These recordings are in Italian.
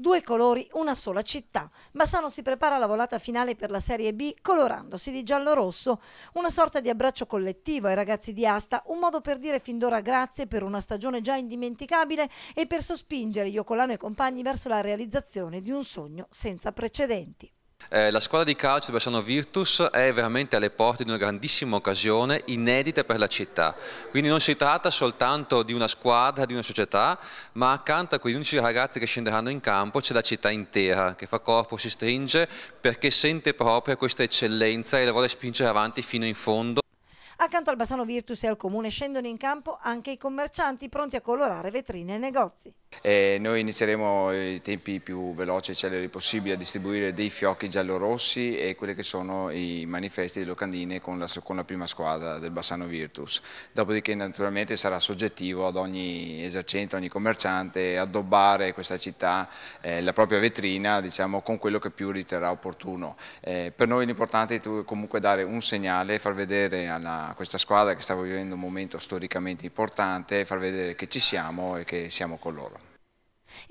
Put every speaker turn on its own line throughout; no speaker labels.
due colori, una sola città. Bassano si prepara alla volata finale per la Serie B colorandosi di giallo-rosso, una sorta di abbraccio collettivo ai ragazzi di Asta, un modo per dire fin d'ora grazie per una stagione già indimenticabile e per sospingere Iocolano e compagni verso la realizzazione di un sogno senza precedenti.
Eh, la squadra di calcio di Bassano Virtus è veramente alle porte di una grandissima occasione inedita per la città, quindi non si tratta soltanto di una squadra, di una società, ma accanto a quei 11 ragazzi che scenderanno in campo c'è la città intera che fa corpo, si stringe perché sente proprio questa eccellenza e la vuole spingere avanti fino in fondo.
Accanto al Bassano Virtus e al Comune scendono in campo anche i commercianti pronti a colorare vetrine e negozi.
E noi inizieremo
i tempi più veloci e celeri possibili a distribuire dei fiocchi giallo-rossi e quelli che sono i manifesti e locandine con la, con la, prima squadra del Bassano Virtus. Dopodiché naturalmente sarà soggettivo ad ogni esercente, ogni commerciante addobbare questa città, eh, la propria vetrina diciamo, con quello che più riterrà opportuno. Eh, per noi l'importante è comunque dare un segnale, far vedere a questa squadra che sta vivendo un momento storicamente importante, far vedere che ci siamo e che siamo con loro.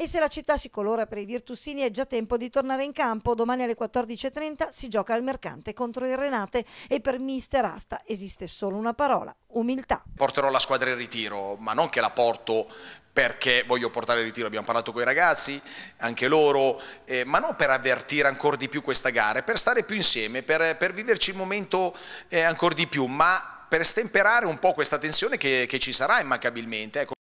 E se la città si colora per i Virtusini è già tempo di tornare in campo. Domani alle 14.30 si gioca al Mercante contro il Renate e per mister Asta esiste solo una parola, umiltà.
Porterò la squadra in ritiro, ma non che la porto perché voglio portare il ritiro, abbiamo parlato con i ragazzi, anche loro, eh, ma non per avvertire ancora di più questa gara, per stare più insieme, per, per viverci il momento eh, ancora di più, ma per stemperare un po' questa tensione che, che ci sarà immancabilmente. Ecco.